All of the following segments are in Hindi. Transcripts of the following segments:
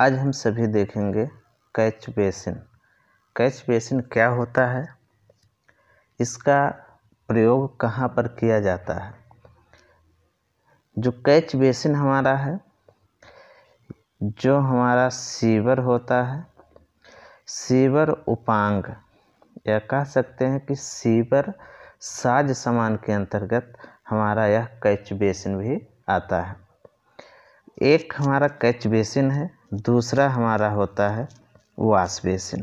आज हम सभी देखेंगे कैच बेसिन कैच बेसिन क्या होता है इसका प्रयोग कहाँ पर किया जाता है जो कैच बेसिन हमारा है जो हमारा सीवर होता है सीवर उपांग या कह सकते हैं कि सीवर साज सामान के अंतर्गत हमारा यह कैच बेसिन भी आता है एक हमारा कैच बेसिन है दूसरा हमारा होता है वाश बेसिन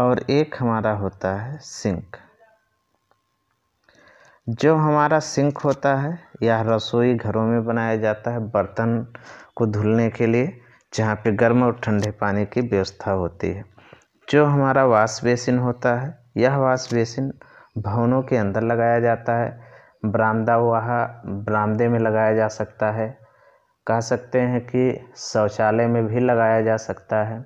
और एक हमारा होता है सिंक जो हमारा सिंक होता है यह रसोई घरों में बनाया जाता है बर्तन को धुलने के लिए जहाँ पे गर्म और ठंडे पानी की व्यवस्था होती है जो हमारा वाश बेसिन होता है यह वाश बेसिन भवनों के अंदर लगाया जाता है बरामदा वहाँ बरामदे में लगाया जा सकता है कह सकते हैं कि शौचालय में भी लगाया जा सकता है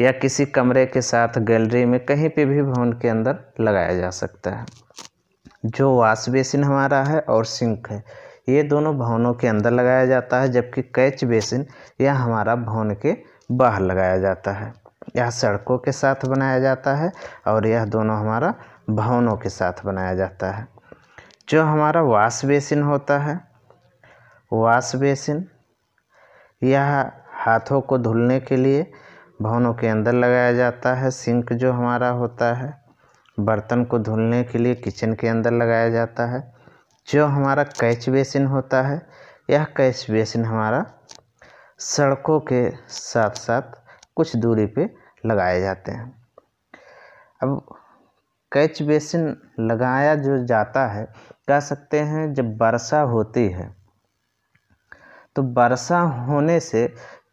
या किसी कमरे के साथ गैलरी में कहीं पे भी भवन के अंदर लगाया जा सकता है जो वॉश बेसिन हमारा है और सिंक है ये दोनों भवनों के अंदर लगाया जाता है जबकि कैच बेसिन यह हमारा भवन के बाहर लगाया जाता है यह सड़कों के साथ बनाया जाता है और यह दोनों हमारा भवनों के साथ बनाया जाता है जो हमारा वॉश बेसिन होता है वॉश बेसिन यह हाथों को धुलने के लिए भवनों के अंदर लगाया जाता है सिंक जो हमारा होता है बर्तन को धुलने के लिए किचन के अंदर लगाया जाता है जो हमारा कैच बेसिन होता है यह कैच बेसिन हमारा सड़कों के साथ साथ कुछ दूरी पे लगाए जाते हैं अब कैच बेसिन लगाया जो जाता है कह सकते हैं जब वर्षा होती है तो वर्षा होने से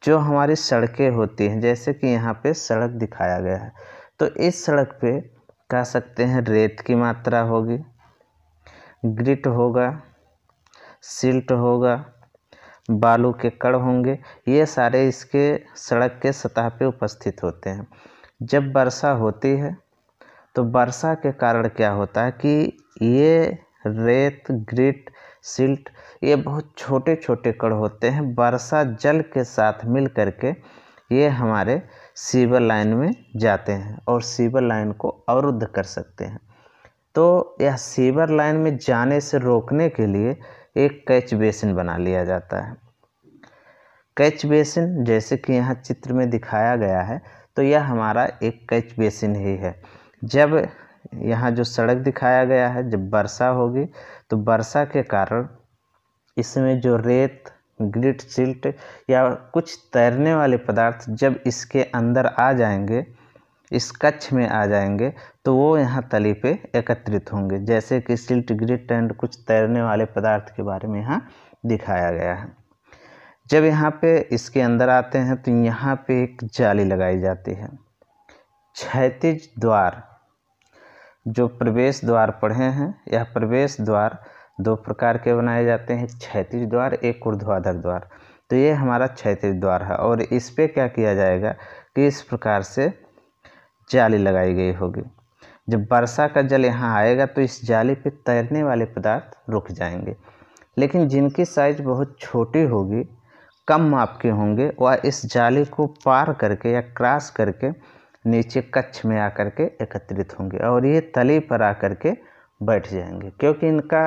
जो हमारी सड़कें होती हैं जैसे कि यहाँ पे सड़क दिखाया गया है तो इस सड़क पे कह सकते हैं रेत की मात्रा होगी ग्रिट होगा सिल्ट होगा बालू के कण होंगे ये सारे इसके सड़क के सतह पे उपस्थित होते हैं जब वर्षा होती है तो वर्षा के कारण क्या होता है कि ये रेत ग्रिट सिल्ट ये बहुत छोटे छोटे कण होते हैं वर्षा जल के साथ मिल कर के ये हमारे सीवर लाइन में जाते हैं और सीवर लाइन को अवरुद्ध कर सकते हैं तो यह सीवर लाइन में जाने से रोकने के लिए एक कैच बेसिन बना लिया जाता है कैच बेसिन जैसे कि यहाँ चित्र में दिखाया गया है तो यह हमारा एक कैच बेसिन ही है जब यहाँ जो सड़क दिखाया गया है जब वर्षा होगी तो वर्षा के कारण इसमें जो रेत ग्रिट सिल्ट या कुछ तैरने वाले पदार्थ जब इसके अंदर आ जाएंगे इस कच्छ में आ जाएंगे तो वो यहाँ तली पे एकत्रित होंगे जैसे कि सिल्ट ग्रिट एंड कुछ तैरने वाले पदार्थ के बारे में यहाँ दिखाया गया है जब यहाँ पे इसके अंदर आते हैं तो यहाँ पे एक जाली लगाई जाती है क्षैतिज द्वार जो प्रवेश द्वार पढ़े हैं यह प्रवेश द्वार दो प्रकार के बनाए जाते हैं क्षैतिज द्वार एक ऊर्ध्वाधर द्वार तो ये हमारा क्षैतिज द्वार है और इस पर क्या किया जाएगा कि इस प्रकार से जाली लगाई गई होगी जब वर्षा का जल यहाँ आएगा तो इस जाली पे तैरने वाले पदार्थ रुक जाएंगे लेकिन जिनकी साइज बहुत छोटी होगी कम माप के होंगे वह इस जाली को पार करके या क्रॉस करके नीचे कच्छ में आकर के एकत्रित होंगे और ये तली पर आकर के बैठ जाएंगे क्योंकि इनका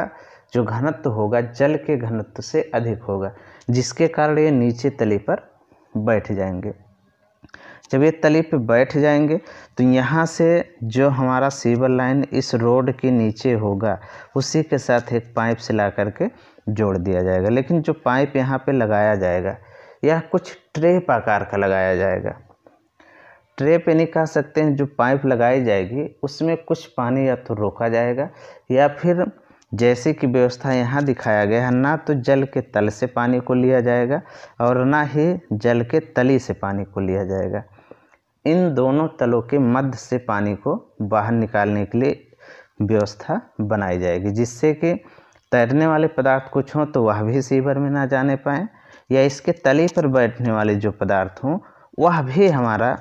जो घनत्व होगा जल के घनत्व से अधिक होगा जिसके कारण ये नीचे तली पर बैठ जाएंगे जब ये तली पर बैठ जाएंगे तो यहाँ से जो हमारा सीवर लाइन इस रोड के नीचे होगा उसी के साथ एक पाइप से ला करके जोड़ दिया जाएगा लेकिन जो पाइप यहाँ पे लगाया जाएगा यह कुछ ट्रेप आकार का लगाया जाएगा ट्रेप यानी कह सकते हैं जो पाइप लगाई जाएगी उसमें कुछ पानी या तो रोका जाएगा या फिर जैसे कि व्यवस्था यहाँ दिखाया गया है ना तो जल के तल से पानी को लिया जाएगा और ना ही जल के तली से पानी को लिया जाएगा इन दोनों तलों के मध्य से पानी को बाहर निकालने के लिए व्यवस्था बनाई जाएगी जिससे कि तैरने वाले पदार्थ कुछ हों तो वह भी सीवर में ना जाने पाएँ या इसके तले पर बैठने वाले जो पदार्थ हों वह भी हमारा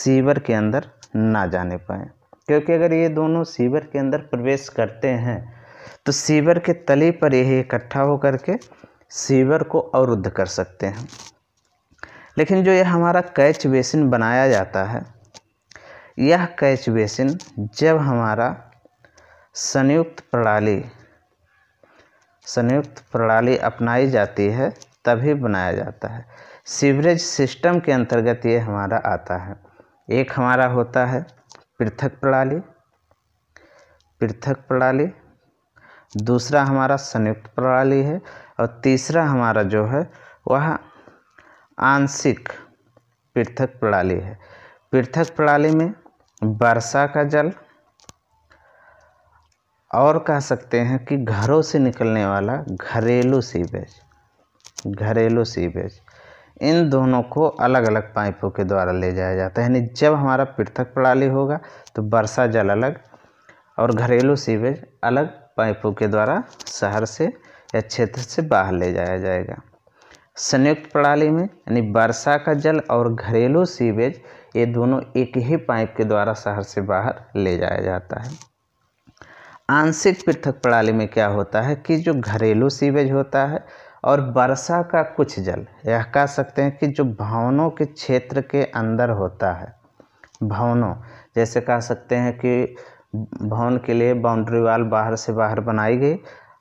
सीवर के अंदर ना जाने पाएँ क्योंकि अगर ये दोनों सीवर के अंदर प्रवेश करते हैं तो सीवर के तले पर यह इकट्ठा होकर के सीवर को अवरुद्ध कर सकते हैं लेकिन जो यह हमारा कैच बेसिन बनाया जाता है यह कैच बेसिन जब हमारा संयुक्त प्रणाली संयुक्त प्रणाली अपनाई जाती है तभी बनाया जाता है सीवरेज सिस्टम के अंतर्गत ये हमारा आता है एक हमारा होता है पृथक प्रणाली पृथक प्रणाली दूसरा हमारा संयुक्त प्रणाली है और तीसरा हमारा जो है वह आंशिक पृथक प्रणाली है पृथक प्रणाली में वर्षा का जल और कह सकते हैं कि घरों से निकलने वाला घरेलू सीवेज घरेलू सीवेज इन दोनों को अलग अलग पाइपों के द्वारा ले जाया जाता है यानी जब हमारा पृथक प्रणाली होगा तो वर्षा जल अलग और घरेलू सीवेज अलग पाइपों के द्वारा शहर से या क्षेत्र से बाहर ले जाया जाएगा संयुक्त प्रणाली में यानी वर्षा का जल और घरेलू सीवेज ये दोनों एक ही पाइप के द्वारा शहर से बाहर ले जाया जाता है आंशिक पृथक प्रणाली में क्या होता है कि जो घरेलू सीवेज होता है और वर्षा का कुछ जल यह कह सकते हैं कि जो भवनों के क्षेत्र के अंदर होता है भवनों जैसे कह सकते हैं कि भवन के लिए बाउंड्री वाल बाहर से बाहर बनाई गई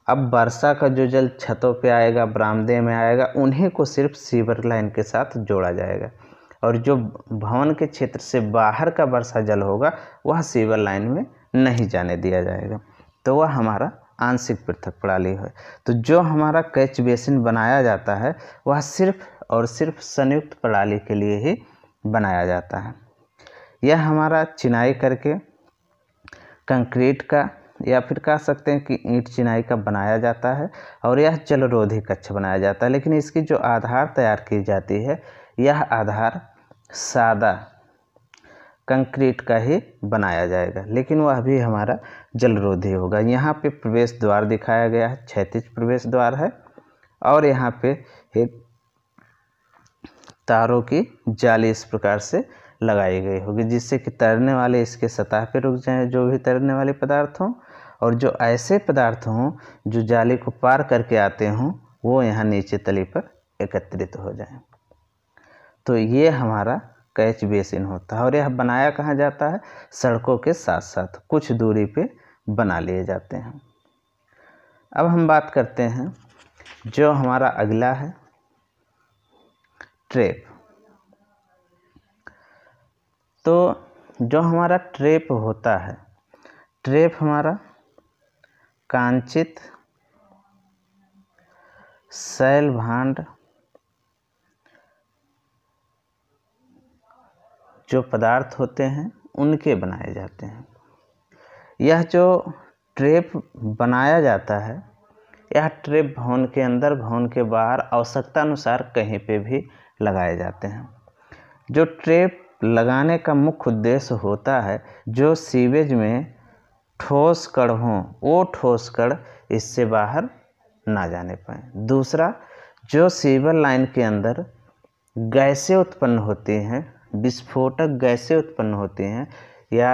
अब वर्षा का जो जल छतों पे आएगा बरामदे में आएगा उन्हीं को सिर्फ सीवर लाइन के साथ जोड़ा जाएगा और जो भवन के क्षेत्र से बाहर का वर्षा जल होगा वह सीवर लाइन में नहीं जाने दिया जाएगा तो वह हमारा आंशिक पृथक प्रणाली है तो जो हमारा कैच बेसिन बनाया जाता है वह सिर्फ और सिर्फ संयुक्त प्रणाली के लिए ही बनाया जाता है यह हमारा चिनाई करके कंक्रीट का या फिर कह सकते हैं कि ईंट चिनाई का बनाया जाता है और यह जलरोधी कक्ष बनाया जाता है लेकिन इसकी जो आधार तैयार की जाती है यह आधार सादा कंक्रीट का ही बनाया जाएगा लेकिन वह भी हमारा जलरोधी होगा यहाँ पे प्रवेश द्वार दिखाया गया है क्षैतिज प्रवेश द्वार है और यहाँ पे एक तारों की जाली इस प्रकार से लगाई गई होगी जिससे कि तैरने वाले इसके सतह पर रुक जाएँ जो भी तैरने वाले पदार्थ हों और जो ऐसे पदार्थ हों जो जाली को पार करके आते हों वो यहाँ नीचे तली पर एकत्रित हो जाएं तो ये हमारा कैच बेसिन होता है और यह बनाया कहाँ जाता है सड़कों के साथ साथ कुछ दूरी पे बना लिए जाते हैं अब हम बात करते हैं जो हमारा अगला है ट्रेप तो जो हमारा ट्रेप होता है ट्रेप हमारा कांचित शैल भांड जो पदार्थ होते हैं उनके बनाए जाते हैं यह जो ट्रेप बनाया जाता है यह ट्रेप भवन के अंदर भवन के बाहर आवश्यकता अनुसार कहीं पे भी लगाए जाते हैं जो ट्रेप लगाने का मुख्य उद्देश्य होता है जो सीवेज में ठोस कड़ हों वो ठोस कड़ इससे बाहर ना जाने पाए दूसरा जो सीवर लाइन के अंदर गैसें उत्पन्न होती हैं विस्फोटक गैसें उत्पन्न होती हैं या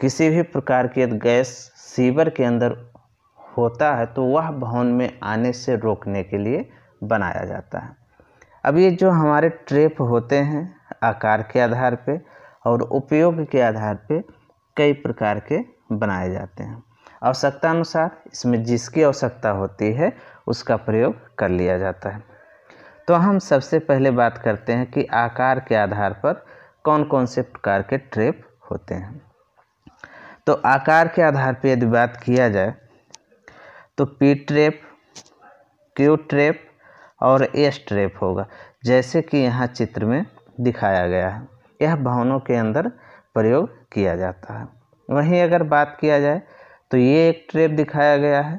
किसी भी प्रकार की गैस सीवर के अंदर होता है तो वह भवन में आने से रोकने के लिए बनाया जाता है अब ये जो हमारे ट्रेप होते हैं आकार के आधार पे और उपयोग के आधार पे कई प्रकार के बनाए जाते हैं आवश्यकता अनुसार इसमें जिसकी आवश्यकता होती है उसका प्रयोग कर लिया जाता है तो हम सबसे पहले बात करते हैं कि आकार के आधार पर कौन कौन से प्रकार के ट्रेप होते हैं तो आकार के आधार पर यदि बात किया जाए तो पी ट्रेप क्यू ट्रेप और एस ट्रेप होगा जैसे कि यहाँ चित्र में दिखाया गया है यह भवनों के अंदर प्रयोग किया जाता है वहीं अगर बात किया जाए तो ये एक ट्रेप दिखाया गया है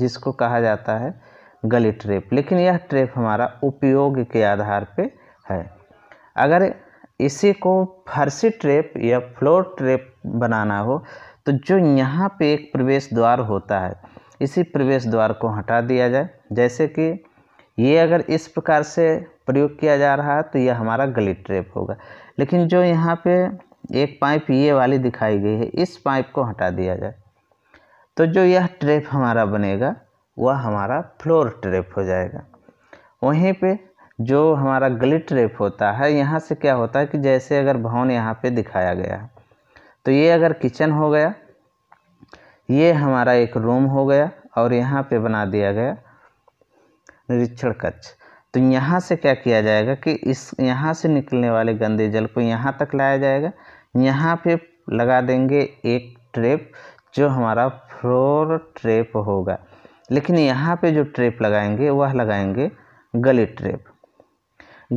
जिसको कहा जाता है गली ट्रेप लेकिन यह ट्रेप हमारा उपयोग के आधार पे है अगर इसी को फर्सी ट्रेप या फ्लोर ट्रेप बनाना हो तो जो यहाँ पे एक प्रवेश द्वार होता है इसी प्रवेश द्वार को हटा दिया जाए जैसे कि ये अगर इस प्रकार से प्रयोग किया जा रहा है तो यह हमारा गली ट्रैप होगा लेकिन जो यहाँ पे एक पाइप ये वाली दिखाई गई है इस पाइप को हटा दिया जाए तो जो यह ट्रैप हमारा बनेगा वह हमारा फ्लोर ट्रैप हो जाएगा वहीं पे जो हमारा गली ट्रैप होता है यहाँ से क्या होता है कि जैसे अगर भवन यहाँ पे दिखाया गया है तो ये अगर किचन हो गया ये हमारा एक रूम हो गया और यहाँ पे बना दिया गया निरीक्षण कक्ष तो यहाँ से क्या किया जाएगा कि इस यहाँ से निकलने वाले गंदे जल को यहाँ तक लाया जाएगा यहाँ पे लगा देंगे एक ट्रेप जो हमारा फ्लोर ट्रेप होगा लेकिन यहाँ पे जो ट्रेप लगाएंगे वह लगाएंगे गली ट्रेप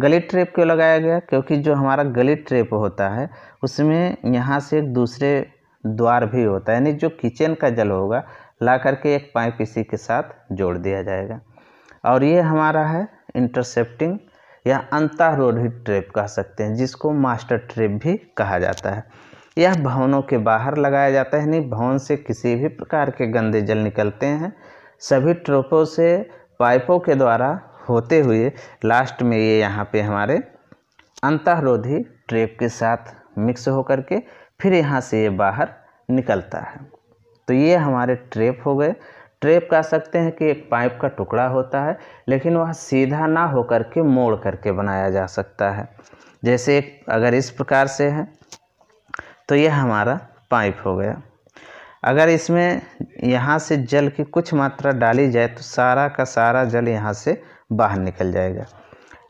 गली ट्रेप क्यों लगाया गया क्योंकि जो हमारा गली ट्रेप होता है उसमें यहाँ से एक दूसरे द्वार भी होता है यानी जो किचन का जल होगा ला करके एक पाइप इसी के साथ जोड़ दिया जाएगा और ये हमारा है इंटरसेप्टिंग या अंतारोधी ट्रेप कह सकते हैं जिसको मास्टर ट्रेप भी कहा जाता है यह भवनों के बाहर लगाया जाता है यानी भवन से किसी भी प्रकार के गंदे जल निकलते हैं सभी ट्रोपों से पाइपों के द्वारा होते हुए लास्ट में ये यहाँ पे हमारे अंतरोधी ट्रेप के साथ मिक्स होकर के फिर यहाँ से ये बाहर निकलता है तो ये हमारे ट्रेप हो गए ट्रेप कह सकते हैं कि एक पाइप का टुकड़ा होता है लेकिन वह सीधा ना होकर के मोड़ करके बनाया जा सकता है जैसे एक अगर इस प्रकार से है तो यह हमारा पाइप हो गया अगर इसमें यहाँ से जल की कुछ मात्रा डाली जाए तो सारा का सारा जल यहाँ से बाहर निकल जाएगा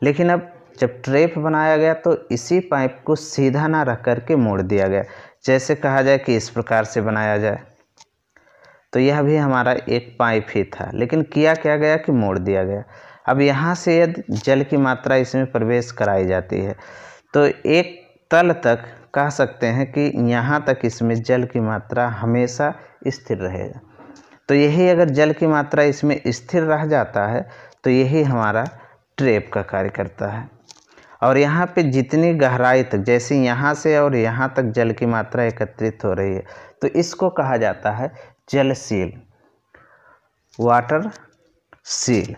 लेकिन अब जब ट्रेप बनाया गया तो इसी पाइप को सीधा ना रख कर के मोड़ दिया गया जैसे कहा जाए कि इस प्रकार से बनाया जाए तो यह भी हमारा एक पाइप ही था लेकिन किया क्या गया कि मोड़ दिया गया अब यहाँ से यदि जल की मात्रा इसमें प्रवेश कराई जाती है तो एक तल तक कह सकते हैं कि यहाँ तक इसमें जल की मात्रा हमेशा स्थिर रहेगा तो यही अगर जल की मात्रा इसमें स्थिर रह जाता है तो यही हमारा ट्रेप का कार्य करता है और यहाँ पे जितनी गहराई तक जैसे यहाँ से और यहाँ तक जल की मात्रा एकत्रित हो रही है तो इसको कहा जाता है जल सील वाटर सील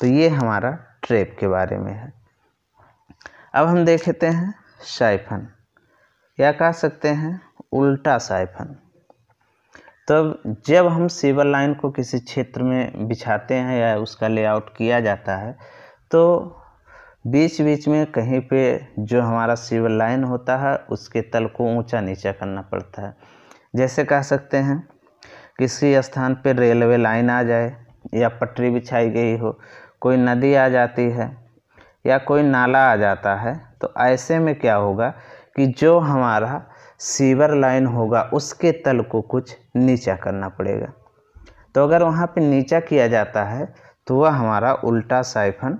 तो ये हमारा ट्रेप के बारे में है अब हम देखते हैं साइफन या कह सकते हैं उल्टा साइफन तब तो जब हम सीवर लाइन को किसी क्षेत्र में बिछाते हैं या उसका लेआउट किया जाता है तो बीच बीच में कहीं पे जो हमारा सीवर लाइन होता है उसके तल को ऊंचा नीचा करना पड़ता है जैसे कह सकते हैं किसी स्थान पर रेलवे लाइन आ जाए या पटरी बिछाई गई हो कोई नदी आ जाती है या कोई नाला आ जाता है तो ऐसे में क्या होगा कि जो हमारा सीवर लाइन होगा उसके तल को कुछ नीचा करना पड़ेगा तो अगर वहाँ पे नीचा किया जाता है तो वह हमारा उल्टा साइफन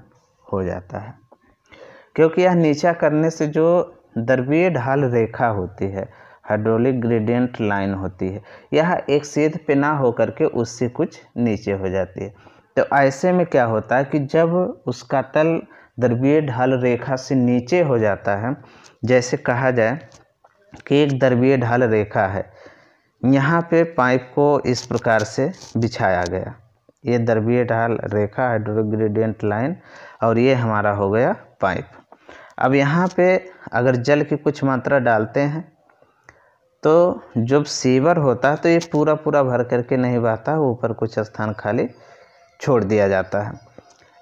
हो जाता है क्योंकि यह नीचा करने से जो दरवीय ढाल रेखा होती है हाइड्रोलिक ग्रेडियंट लाइन होती है यह एक सीध पे ना होकर के उससे कुछ नीचे हो जाती है तो ऐसे में क्या होता है कि जब उसका तल द्रव्य ढाल रेखा से नीचे हो जाता है जैसे कहा जाए कि एक द्रव्य ढाल रेखा है यहाँ पे पाइप को इस प्रकार से बिछाया गया ये द्रव्य ढाल रेखा हाइड्रोग्रेडियंट लाइन और ये हमारा हो गया पाइप अब यहाँ पे अगर जल की कुछ मात्रा डालते हैं तो जब सीवर होता है तो ये पूरा पूरा भर करके नहीं बहता ऊपर कुछ स्थान खाली छोड़ दिया जाता है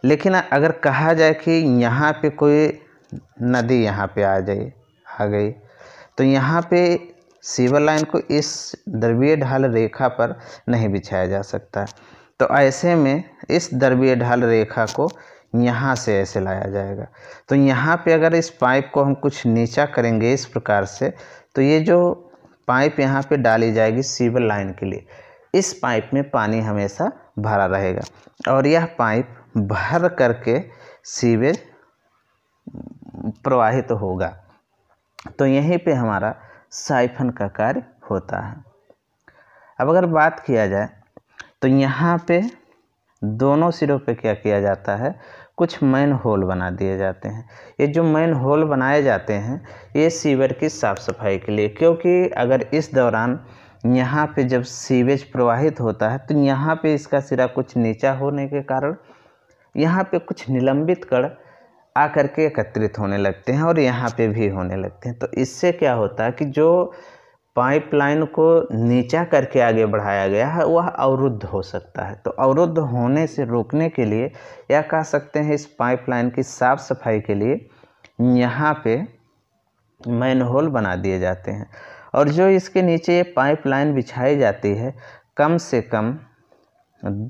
लेकिन अगर कहा जाए कि यहाँ पे कोई नदी यहाँ पे आ जाए आ गई तो यहाँ पे सीवर लाइन को इस द्रव्य ढाल रेखा पर नहीं बिछाया जा सकता तो ऐसे में इस द्रव्य ढाल रेखा को यहाँ से ऐसे लाया जाएगा तो यहाँ पे अगर इस पाइप को हम कुछ नीचा करेंगे इस प्रकार से तो ये जो पाइप यहाँ पे डाली जाएगी सीवर लाइन के लिए इस पाइप में पानी हमेशा भरा रहेगा और यह पाइप भर करके सीवेज प्रवाहित तो होगा तो यहीं पे हमारा साइफन का कार्य होता है अब अगर बात किया जाए तो यहाँ पे दोनों सिरों पे क्या किया जाता है कुछ मैन होल बना दिए जाते हैं ये जो मैन होल बनाए जाते हैं ये सीवर की साफ़ सफाई के लिए क्योंकि अगर इस दौरान यहाँ पे जब सीवेज प्रवाहित होता है तो यहाँ पे इसका सिरा कुछ नीचा होने के कारण यहाँ पे कुछ निलंबित कण आकर के एकत्रित होने लगते हैं और यहाँ पे भी होने लगते हैं तो इससे क्या होता है कि जो पाइपलाइन को नीचा करके आगे बढ़ाया गया है वह अवरुद्ध हो सकता है तो अवरुद्ध होने से रोकने के लिए या कह सकते हैं इस पाइपलाइन की साफ़ सफाई के लिए यहाँ पे मैन होल बना दिए जाते हैं और जो इसके नीचे ये पाइपलाइन बिछाई जाती है कम से कम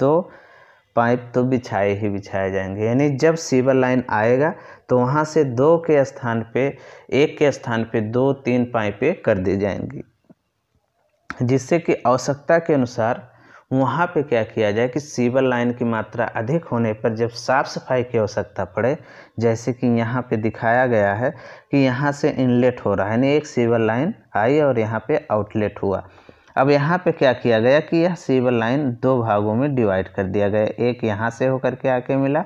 दो पाइप तो बिछाए ही बिछाए जाएंगे यानी जब सीवर लाइन आएगा तो वहाँ से दो के स्थान पे एक के स्थान पे दो तीन पाइपें कर दी जाएंगी जिससे कि आवश्यकता के अनुसार वहाँ पे क्या किया जाए कि सीवर लाइन की मात्रा अधिक होने पर जब साफ़ सफाई की आवश्यकता पड़े जैसे कि यहाँ पे दिखाया गया है कि यहाँ से इनलेट हो रहा है यानी एक सीवर लाइन आई और यहाँ पे आउटलेट हुआ अब यहाँ पे क्या किया गया कि यह सीवर लाइन दो भागों में डिवाइड कर दिया गया एक यहाँ से होकर के आके मिला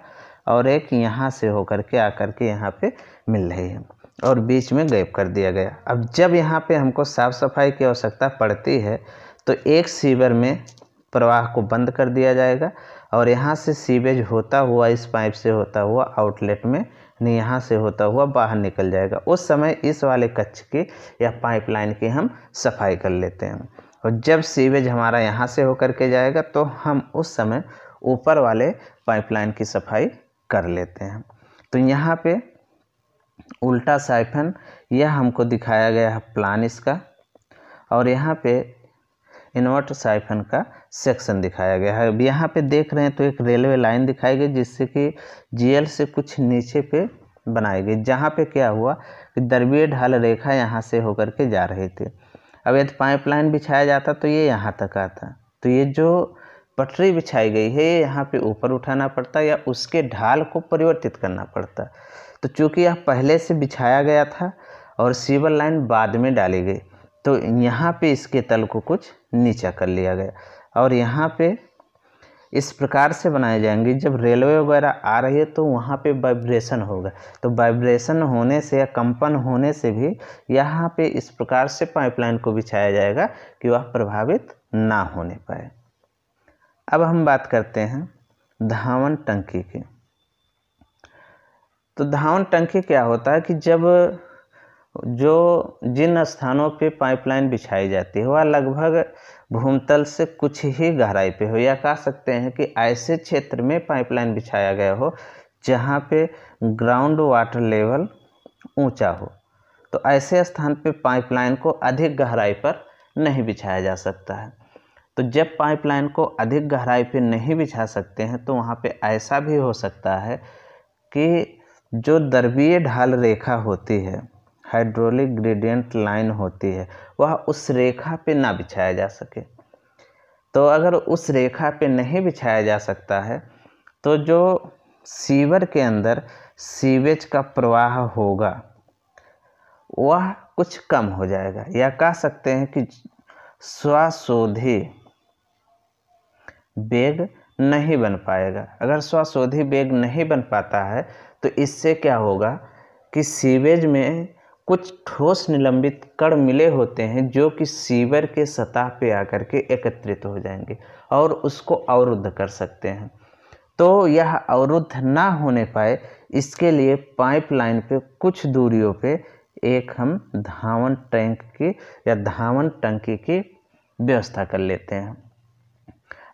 और एक यहाँ से होकर के आकर के यहाँ पर मिल रही है और बीच में गैप कर दिया गया अब जब यहाँ पे हमको साफ़ सफाई की आवश्यकता पड़ती है तो एक सीवर में प्रवाह को बंद कर दिया जाएगा और यहाँ से सीवेज होता हुआ इस पाइप से होता हुआ आउटलेट में नहीं यहाँ से होता हुआ बाहर निकल जाएगा उस समय इस वाले कच्छ की या पाइपलाइन की हम सफाई कर लेते हैं और जब सीवेज हमारा यहाँ से होकर के जाएगा तो हम उस समय ऊपर वाले पाइपलाइन की सफाई कर लेते हैं तो यहाँ पे उल्टा साइफन यह हमको दिखाया गया है प्लान इसका और यहाँ पे इन्वर्ट साइफन का सेक्शन दिखाया गया है अब यहाँ पे देख रहे हैं तो एक रेलवे लाइन दिखाई गई जिससे कि जीएल से कुछ नीचे पे बनाई गई जहाँ पे क्या हुआ कि दरबीय ढाल रेखा यहाँ से होकर के जा रही थी अब यदि पाइपलाइन बिछाया जाता तो ये यहाँ तक आता तो ये जो पटरी बिछाई गई है ये यहाँ पे ऊपर उठाना पड़ता या उसके ढाल को परिवर्तित करना पड़ता तो चूँकि यह पहले से बिछाया गया था और सीवर लाइन बाद में डाली गई तो यहाँ पे इसके तल को कुछ नीचा कर लिया गया और यहाँ पे इस प्रकार से बनाए जाएंगे जब रेलवे वगैरह आ रही है तो वहाँ पे वाइब्रेशन होगा तो वाइब्रेशन होने से या कंपन होने से भी यहाँ पे इस प्रकार से पाइपलाइन को बिछाया जाएगा कि वह प्रभावित ना होने पाए अब हम बात करते हैं धावन टंकी की तो धावन टंकी क्या होता है कि जब जो जिन स्थानों पे पाइपलाइन बिछाई जाती है वह लगभग भूमतल से कुछ ही गहराई पे हो या कह सकते हैं कि ऐसे क्षेत्र में पाइपलाइन बिछाया गया हो जहाँ पे ग्राउंड वाटर लेवल ऊंचा हो तो ऐसे स्थान पे पाइपलाइन को अधिक गहराई पर नहीं बिछाया जा सकता है तो जब पाइपलाइन को अधिक गहराई पे नहीं बिछा सकते हैं तो वहाँ पर ऐसा भी हो सकता है कि जो दरबीय ढाल रेखा होती है हाइड्रोलिक ग्रेडियंट लाइन होती है वह उस रेखा पे ना बिछाया जा सके तो अगर उस रेखा पे नहीं बिछाया जा सकता है तो जो सीवर के अंदर सीवेज का प्रवाह होगा वह कुछ कम हो जाएगा या कह सकते हैं कि स्वशोधी बेग नहीं बन पाएगा अगर स्वशोधी बेग नहीं बन पाता है तो इससे क्या होगा कि सीवेज में कुछ ठोस निलंबित कण मिले होते हैं जो कि सीवर के सतह पे आकर के एकत्रित हो जाएंगे और उसको अवरुद्ध कर सकते हैं तो यह अवरुद्ध ना होने पाए इसके लिए पाइपलाइन पे कुछ दूरियों पे एक हम धावन टैंक की या धावन टंकी की व्यवस्था कर लेते हैं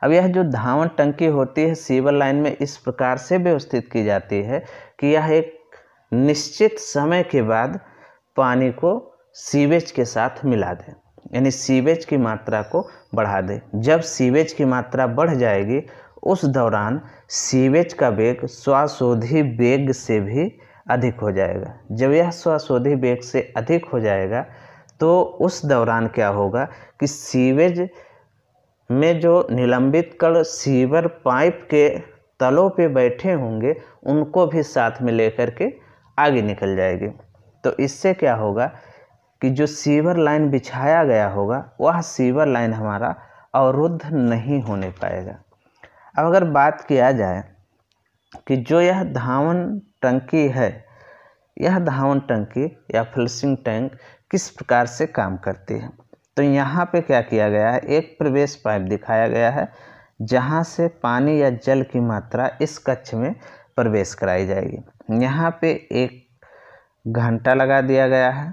अब यह जो धावन टंकी होती है सीवर लाइन में इस प्रकार से व्यवस्थित की जाती है कि यह एक निश्चित समय के बाद पानी को सीवेज के साथ मिला दें यानी सीवेज की मात्रा को बढ़ा दें जब सीवेज की मात्रा बढ़ जाएगी उस दौरान सीवेज का वेग स्वाशोधी वेग से भी अधिक हो जाएगा जब यह स्वाशोधी वेग से अधिक हो जाएगा तो उस दौरान क्या होगा कि सीवेज में जो निलंबित कण सीवर पाइप के तलों पे बैठे होंगे उनको भी साथ में लेकर के आगे निकल जाएगी तो इससे क्या होगा कि जो सीवर लाइन बिछाया गया होगा वह सीवर लाइन हमारा अवरुद्ध नहीं होने पाएगा अब अगर बात किया जाए कि जो यह धावन टंकी है यह धावन टंकी या फिल्सिंग टैंक किस प्रकार से काम करती है तो यहाँ पे क्या किया गया है एक प्रवेश पाइप दिखाया गया है जहाँ से पानी या जल की मात्रा इस कक्ष में प्रवेश कराई जाएगी यहाँ पे एक घंटा लगा दिया गया है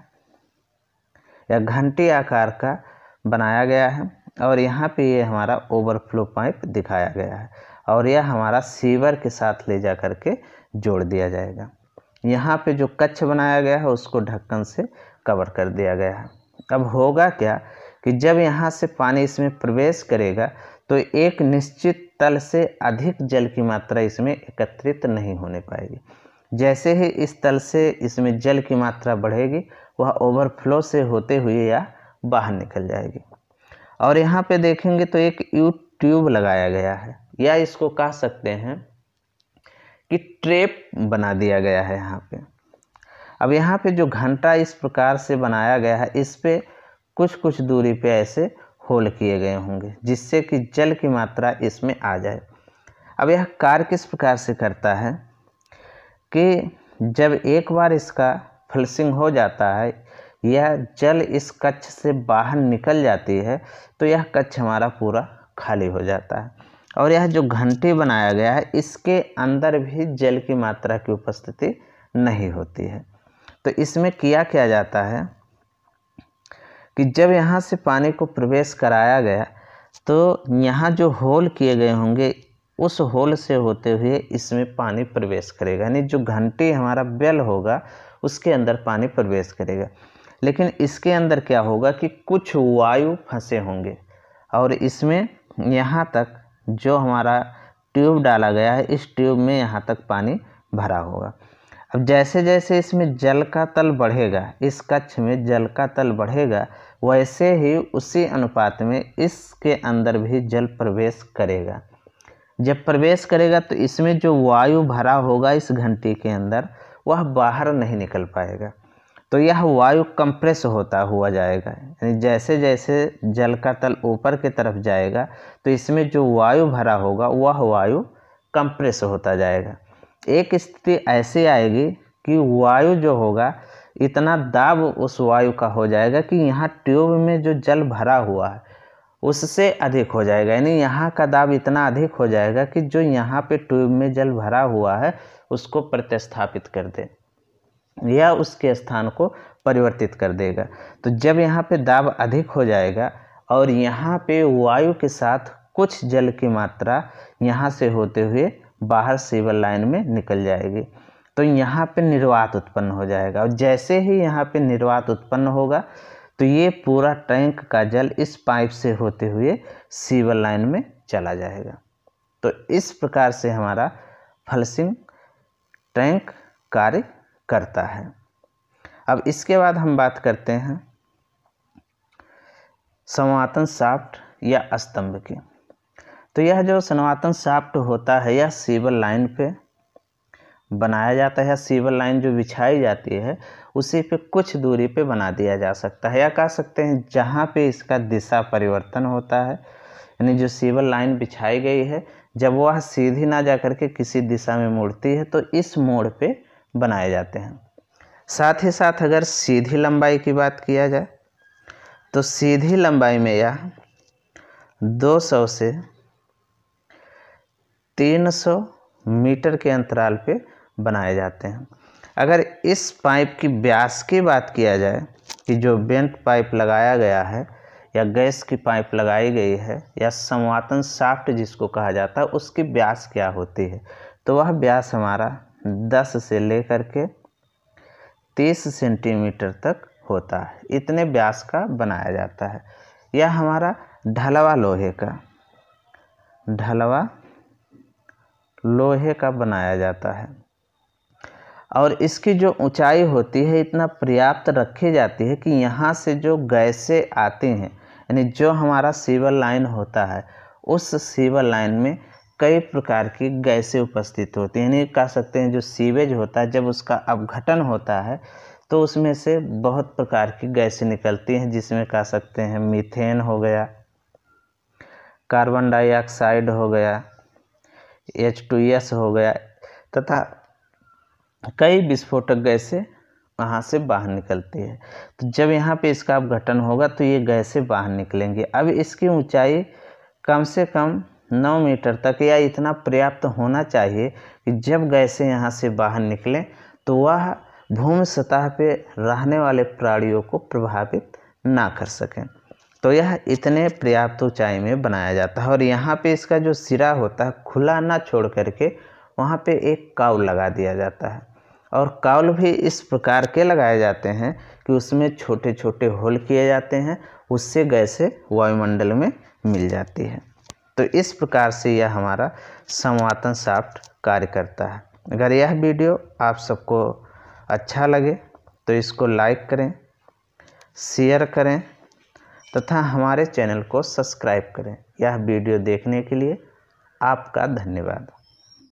या घंटी आकार का बनाया गया है और यहाँ पे ये हमारा ओवरफ्लो पाइप दिखाया गया है और यह हमारा सीवर के साथ ले जा कर के जोड़ दिया जाएगा यहाँ पे जो कच्छ बनाया गया है उसको ढक्कन से कवर कर दिया गया है अब होगा क्या कि जब यहाँ से पानी इसमें प्रवेश करेगा तो एक निश्चित तल से अधिक जल की मात्रा इसमें एकत्रित नहीं होने पाएगी जैसे ही इस तल से इसमें जल की मात्रा बढ़ेगी वह ओवरफ्लो से होते हुए या बाहर निकल जाएगी और यहाँ पे देखेंगे तो एक यू ट्यूब लगाया गया है या इसको कह सकते हैं कि ट्रेप बना दिया गया है यहाँ पे अब यहाँ पे जो घंटा इस प्रकार से बनाया गया है इस पर कुछ कुछ दूरी पे ऐसे होल किए गए होंगे जिससे कि जल की मात्रा इसमें आ जाए अब यह कार्य किस प्रकार से करता है कि जब एक बार इसका फ्लसिंग हो जाता है यह जल इस कच्छ से बाहर निकल जाती है तो यह कच्छ हमारा पूरा खाली हो जाता है और यह जो घंटी बनाया गया है इसके अंदर भी जल की मात्रा की उपस्थिति नहीं होती है तो इसमें किया क्या जाता है कि जब यहाँ से पानी को प्रवेश कराया गया तो यहाँ जो होल किए गए होंगे उस होल से होते हुए इसमें पानी प्रवेश करेगा यानी जो घंटी हमारा बेल होगा उसके अंदर पानी प्रवेश करेगा लेकिन इसके अंदर क्या होगा कि कुछ वायु फंसे होंगे और इसमें यहाँ तक जो हमारा ट्यूब डाला गया है इस ट्यूब में यहाँ तक पानी भरा होगा अब जैसे जैसे इसमें जल का तल बढ़ेगा इस कक्ष में जल का तल बढ़ेगा वैसे ही उसी अनुपात में इसके अंदर भी जल प्रवेश करेगा जब प्रवेश करेगा तो इसमें जो वायु भरा होगा इस घंटी के अंदर वह बाहर नहीं निकल पाएगा तो यह वायु कंप्रेस होता हुआ जाएगा यानी जैसे जैसे जल का तल ऊपर की तरफ जाएगा तो इसमें जो वायु भरा होगा वह वायु कंप्रेस होता जाएगा एक स्थिति ऐसी आएगी कि वायु जो होगा इतना दाब उस वायु का हो जाएगा कि यहाँ ट्यूब में जो जल भरा हुआ है उससे अधिक हो जाएगा यानी यहाँ का दाब इतना अधिक हो जाएगा कि जो यहाँ पे ट्यूब में जल भरा हुआ है उसको प्रतिस्थापित कर दे या उसके स्थान को परिवर्तित कर देगा तो जब यहाँ पे दाब अधिक हो जाएगा और यहाँ पे वायु के साथ कुछ जल की मात्रा यहाँ से होते हुए बाहर सिविल लाइन में निकल जाएगी तो यहाँ पे निर्वात उत्पन्न हो जाएगा और जैसे ही यहाँ पे निर्वात उत्पन्न होगा तो ये पूरा टैंक का जल इस पाइप से होते हुए सीवर लाइन में चला जाएगा तो इस प्रकार से हमारा फलसिंग टैंक कार्य करता है अब इसके बाद हम बात करते हैं समातन साफ्ट या स्तंभ की तो यह जो सनातन साफ्ट होता है यह सिविल लाइन पे बनाया जाता है सीवर लाइन जो बिछाई जाती है उसी पे कुछ दूरी पे बना दिया जा सकता है या कह सकते हैं जहाँ पे इसका दिशा परिवर्तन होता है यानी जो सीवर लाइन बिछाई गई है जब वह सीधी ना जा करके किसी दिशा में मुड़ती है तो इस मोड़ पर बनाए जाते हैं साथ ही साथ अगर सीधी लंबाई की बात किया जाए तो सीधी लंबाई में यह 200 से 300 मीटर के अंतराल पे बनाए जाते हैं अगर इस पाइप की ब्यास की बात किया जाए कि जो बेंट पाइप लगाया गया है या गैस की पाइप लगाई गई है या समातन साफ्ट जिसको कहा जाता है उसकी ब्यास क्या होती है तो वह ब्यास हमारा 10 से लेकर के 30 सेंटीमीटर तक होता है इतने ब्यास का बनाया जाता है यह हमारा ढलवा लोहे का ढलवा लोहे का बनाया जाता है और इसकी जो ऊंचाई होती है इतना पर्याप्त रखी जाती है कि यहाँ से जो गैसें आती हैं यानी जो हमारा सीवर लाइन होता है उस सीवर लाइन में कई प्रकार की गैसें उपस्थित होती हैं यानी कह सकते हैं जो सीवेज होता है जब उसका अवघटन होता है तो उसमें से बहुत प्रकार की गैसें निकलती हैं जिसमें कह सकते हैं मीथेन हो गया कार्बन डाइऑक्साइड हो गया एच टू एस हो गया तथा कई विस्फोटक गैसें वहाँ से बाहर निकलती है तो जब यहाँ पे इसका अपघटन होगा तो ये गैसें बाहर निकलेंगी अब इसकी ऊंचाई कम से कम नौ मीटर तक या इतना पर्याप्त होना चाहिए कि जब गैसें यहाँ से बाहर निकलें तो वह भूमि सतह पे रहने वाले प्राणियों को प्रभावित ना कर सकें तो यह इतने पर्याप्त ऊंचाई में बनाया जाता है और यहाँ पे इसका जो सिरा होता है खुला ना छोड़ करके वहाँ पे एक काउल लगा दिया जाता है और काउल भी इस प्रकार के लगाए जाते हैं कि उसमें छोटे छोटे होल किए जाते हैं उससे गैसें वायुमंडल में मिल जाती है तो इस प्रकार से यह हमारा समातन साफ्ट कार्य करता है अगर यह वीडियो आप सबको अच्छा लगे तो इसको लाइक करें शेयर करें तथा हमारे चैनल को सब्सक्राइब करें यह वीडियो देखने के लिए आपका धन्यवाद